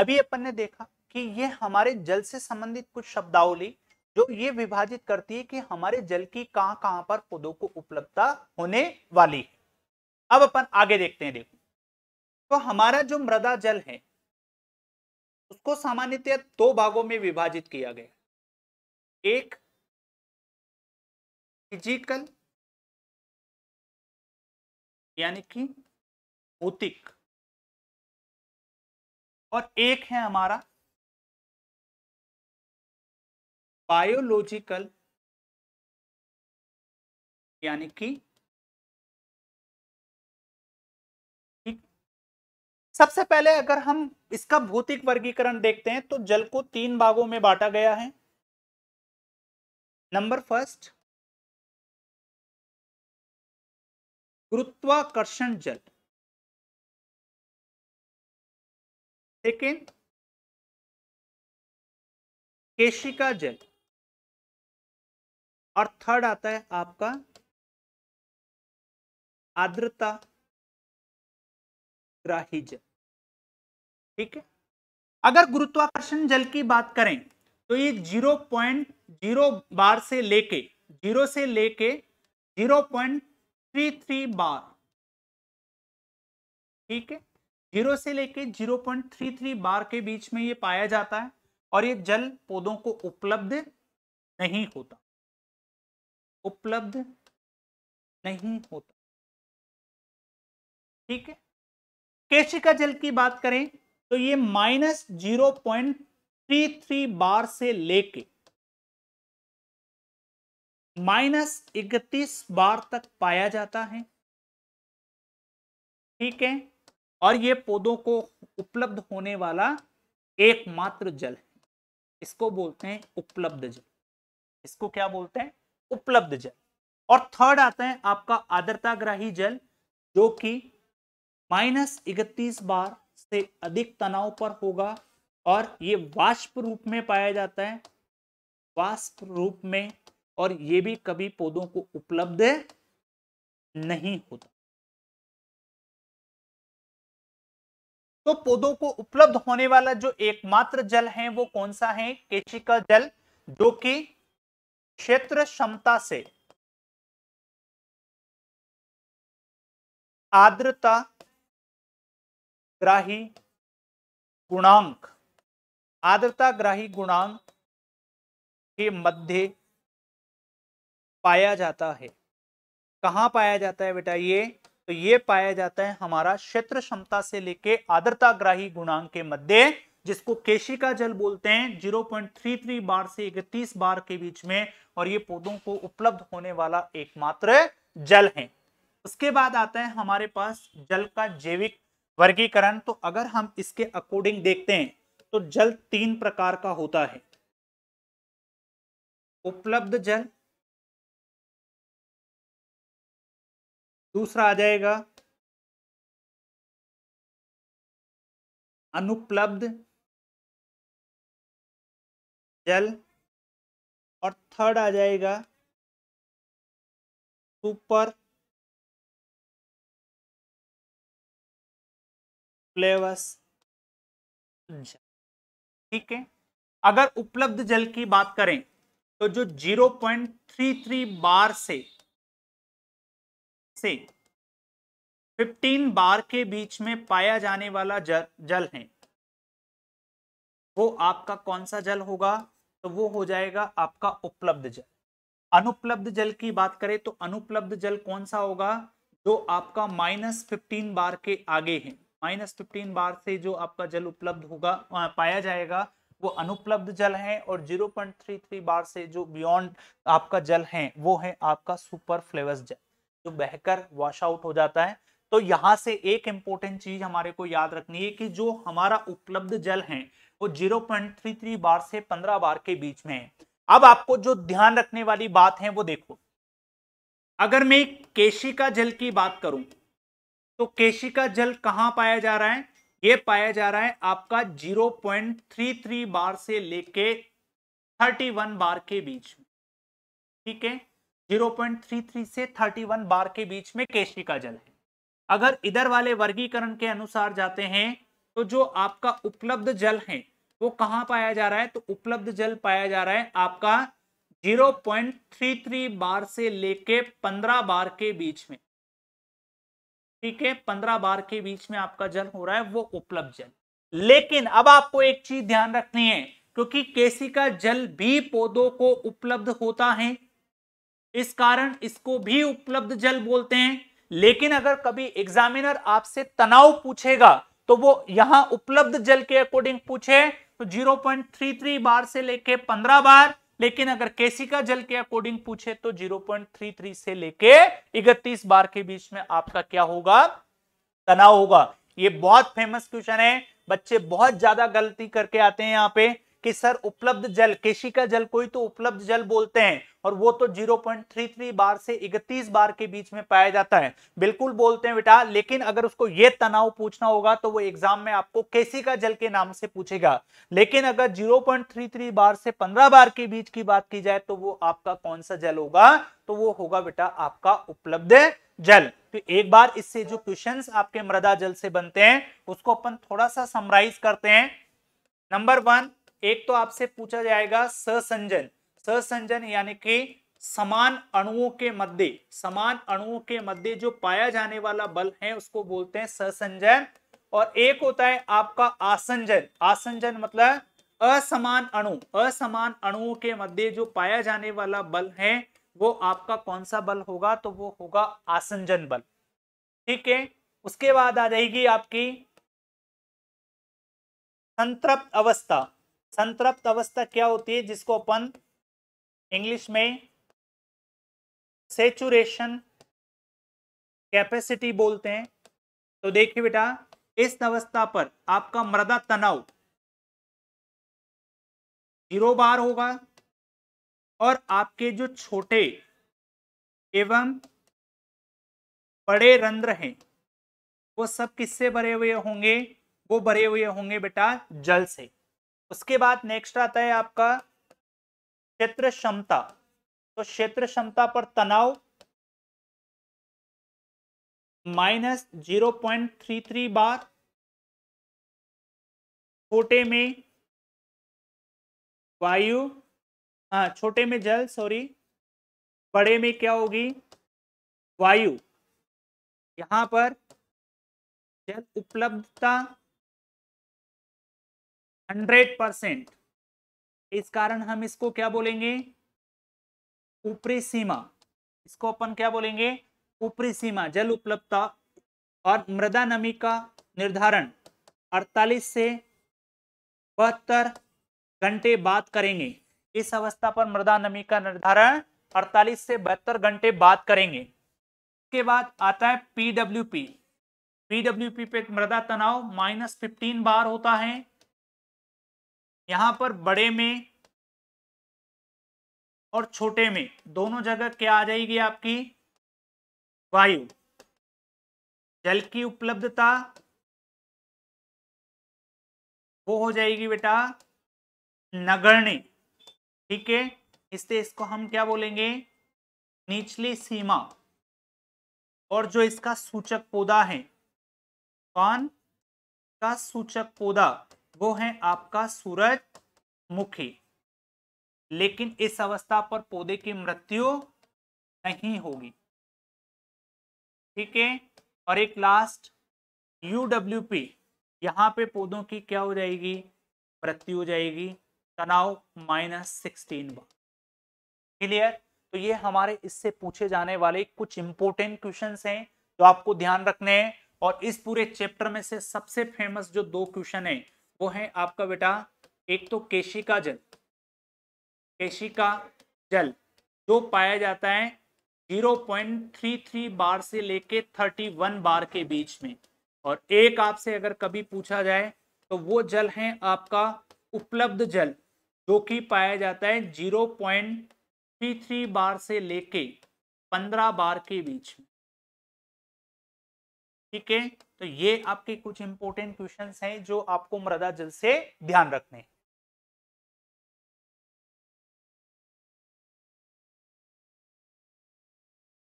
अभी अपन ने देखा कि ये हमारे जल से संबंधित कुछ शब्दावली जो ये विभाजित करती है कि हमारे जल की कहां कहां पर पौधों को उपलब्धता होने वाली है अब अपन आगे देखते हैं देखो तो हमारा जो मृदा जल है उसको सामान्यतः दो भागों में विभाजित किया गया एक फिजिकल यानी कि भौतिक और एक है हमारा बायोलॉजिकल यानी कि सबसे पहले अगर हम इसका भौतिक वर्गीकरण देखते हैं तो जल को तीन भागों में बांटा गया है नंबर फर्स्ट गुरुत्वाकर्षण जल लेकिन केशिका जल और थर्ड आता है आपका आर्द्रता ग्राही जल ठीक है अगर गुरुत्वाकर्षण जल की बात करें तो ये जीरो पॉइंट जीरो बार से लेके जीरो से लेके zero point three three bar ठीक है जीरो से लेके थ्री बार के बीच में ये पाया जाता है और ये जल पौधों को उपलब्ध नहीं होता उपलब्ध नहीं होता ठीक है केशिका जल की बात करें तो ये minus zero point three three bar से लेके माइनस इकतीस बार तक पाया जाता है ठीक है और ये पौधों को उपलब्ध होने वाला एकमात्र जल है इसको बोलते हैं उपलब्ध जल इसको क्या बोलते हैं उपलब्ध जल और थर्ड आता है आपका आदरताग्राही जल जो कि माइनस इकतीस बार से अधिक तनाव पर होगा और ये वाष्प रूप में पाया जाता है वाष्प रूप में और ये भी कभी पौधों को उपलब्ध नहीं होता तो पौधों को उपलब्ध होने वाला जो एकमात्र जल है वो कौन सा है केशिका जल जो कि क्षेत्र क्षमता से आर्द्रता ग्राही गुणांक आर्द्रता ग्राही गुणांक के मध्य पाया जाता है कहां पाया जाता है बेटा ये तो ये पाया जाता है हमारा क्षेत्र क्षमता से लेके ग्राही गुणांक के मध्य जिसको केशिका जल बोलते हैं 0.33 बार से इकतीस बार के बीच में और ये पौधों को उपलब्ध होने वाला एकमात्र जल है उसके बाद आता है हमारे पास जल का जैविक वर्गीकरण तो अगर हम इसके अकॉर्डिंग देखते हैं तो जल तीन प्रकार का होता है उपलब्ध जल दूसरा आ जाएगा अनुपलब्ध जल और थर्ड आ जाएगा सुपर फ्लेवस अच्छा। ठीक है अगर उपलब्ध जल की बात करें तो जो 0.33 बार से से 15 बार के बीच में पाया जाने वाला जल, जल है वो आपका कौन सा जल होगा तो वो हो जाएगा आपका उपलब्ध जल अनुपलब्ध जल की बात करें तो अनुपलब्ध जल कौन सा होगा जो आपका माइनस फिफ्टीन बार के आगे है माइनस फिफ्टीन बार से जो आपका जल उपलब्ध होगा पाया जाएगा वो अनुपलब्ध जल है और zero point three three bar से जो बियॉन्ड आपका जल है वो है आपका सुपर फ्लेवस जल जो बहकर वॉश आउट हो जाता है तो यहाँ से एक इंपॉर्टेंट चीज हमारे को याद रखनी है कि जो हमारा उपलब्ध जल है वो 0.33 बार से 15 बार के बीच में है अब आपको जो ध्यान रखने वाली बात है वो देखो अगर मैं केशिका जल की बात करूं तो केशिका जल कहां पाया जा रहा है ये पाया जा रहा है आपका 0.33 बार से लेके 31 बार के बीच में ठीक है 0.33 से 31 बार के बीच में केशी का जल है अगर इधर वाले वर्गीकरण के अनुसार जाते हैं तो जो आपका उपलब्ध जल है वो कहाँ पाया जा रहा है तो उपलब्ध जल पाया जा रहा है आपका 0.33 बार से लेके 15 बार के बीच में ठीक है 15 बार के बीच में आपका जल हो रहा है वो उपलब्ध जल लेकिन अब आपको एक चीज ध्यान रखनी है क्योंकि केसी का जल भी पौधों को उपलब्ध होता है इस कारण इसको भी उपलब्ध जल बोलते हैं लेकिन अगर कभी एग्जामिनर आपसे तनाव पूछेगा तो वो यहां उपलब्ध जल के अकॉर्डिंग पूछे तो 0.33 बार से लेके 15 बार लेकिन अगर केसिका जल के अकॉर्डिंग पूछे तो 0.33 से लेके 31 बार के बीच में आपका क्या होगा तनाव होगा ये बहुत फेमस क्वेश्चन है बच्चे बहुत ज्यादा गलती करके आते हैं यहाँ पे कि सर उपलब्ध जल का जल कोई तो उपलब्ध जल बोलते हैं और वो तो 0.33 बार से 31 बार के बीच में पाया जाता है बिल्कुल बोलते हैं बेटा लेकिन अगर उसको ये तनाव पूछना होगा तो वो एग्जाम में आपको केसी का जल के नाम से पूछेगा लेकिन अगर 0.33 बार से 15 बार के बीच की बात की जाए तो वो आपका कौन सा जल होगा तो वो होगा बेटा आपका उपलब्ध जल तो एक बार इससे जो क्वेश्चन आपके मृदा जल से बनते हैं उसको अपन थोड़ा सा समराइज करते हैं नंबर वन एक तो आपसे पूछा जाएगा ससंजन ससंजन यानी कि समान अणुओं के मध्य समान अणुओं के मध्य जो पाया जाने वाला बल है उसको बोलते हैं ससंजन और एक होता है आपका आसंजन आसंजन मतलब असमान अणु असमान अणुओं के मध्य जो पाया जाने वाला बल है वो आपका कौन सा बल होगा तो वो होगा आसंजन बल ठीक है उसके बाद आ जाएगी आपकी संतृप्त अवस्था संतृप्त अवस्था क्या होती है जिसको अपन इंग्लिश में सेचुरेशन कैपेसिटी बोलते हैं तो देखिए बेटा इस अवस्था पर आपका मृदा तनाव जीरो बार होगा और आपके जो छोटे एवं बड़े रंध्र हैं वो सब किससे भरे हुए होंगे वो भरे हुए होंगे बेटा जल से उसके बाद नेक्स्ट आता है आपका क्षेत्र क्षमता तो क्षेत्र क्षमता पर तनाव minus zero point three three bar छोटे में वायु हाँ छोटे में जल सॉरी बड़े में क्या होगी वायु यहां पर जल उपलब्धता हंड्रेड परसेंट इस कारण हम इसको क्या बोलेंगे ऊपरी सीमा इसको अपन क्या बोलेंगे ऊपरी सीमा जल उपलब्धता और मृदा नमी का निर्धारण 48 से बहत्तर घंटे बाद करेंगे इस अवस्था पर मृदा नमी का निर्धारण 48 से बहत्तर घंटे बाद करेंगे उसके बाद आता है पीडब्ल्यू पी पीडब्ल्यू पी पे मृदा तनाव माइनस फिफ्टीन बार होता है यहां पर बड़े में और छोटे में दोनों जगह क्या आ जाएगी आपकी वायु जल की उपलब्धता वो हो जाएगी बेटा नगण्य ठीक है इससे इसको हम क्या बोलेंगे निचली सीमा और जो इसका सूचक पौधा है कौन का सूचक पौधा वो है आपका सूरज मुखी लेकिन इस अवस्था पर पौधे की मृत्यु नहीं होगी ठीक है और एक लास्ट यू डब्ल्यू पी यहाँ पे पौधों की क्या हो जाएगी मृत्यु हो जाएगी तनाव माइनस सिक्सटीन बार क्लियर तो ये हमारे इससे पूछे जाने वाले कुछ इंपोर्टेंट क्वेश्चन हैं जो आपको ध्यान रखने हैं और इस पूरे चैप्टर में से सबसे फेमस जो दो क्वेश्चन है वो है आपका बेटा एक तो केशिका जल केशिका जल जो पाया जाता है 0.33 बार से लेके 31 बार के बीच में और एक आपसे अगर कभी पूछा जाए तो वो जल है आपका उपलब्ध जल जो कि पाया जाता है 0.33 बार से लेके 15 बार के बीच में ठीक है तो ये आपके कुछ इंपोर्टेंट क्वेश्चंस हैं जो आपको मृदा जल से ध्यान रखने हैं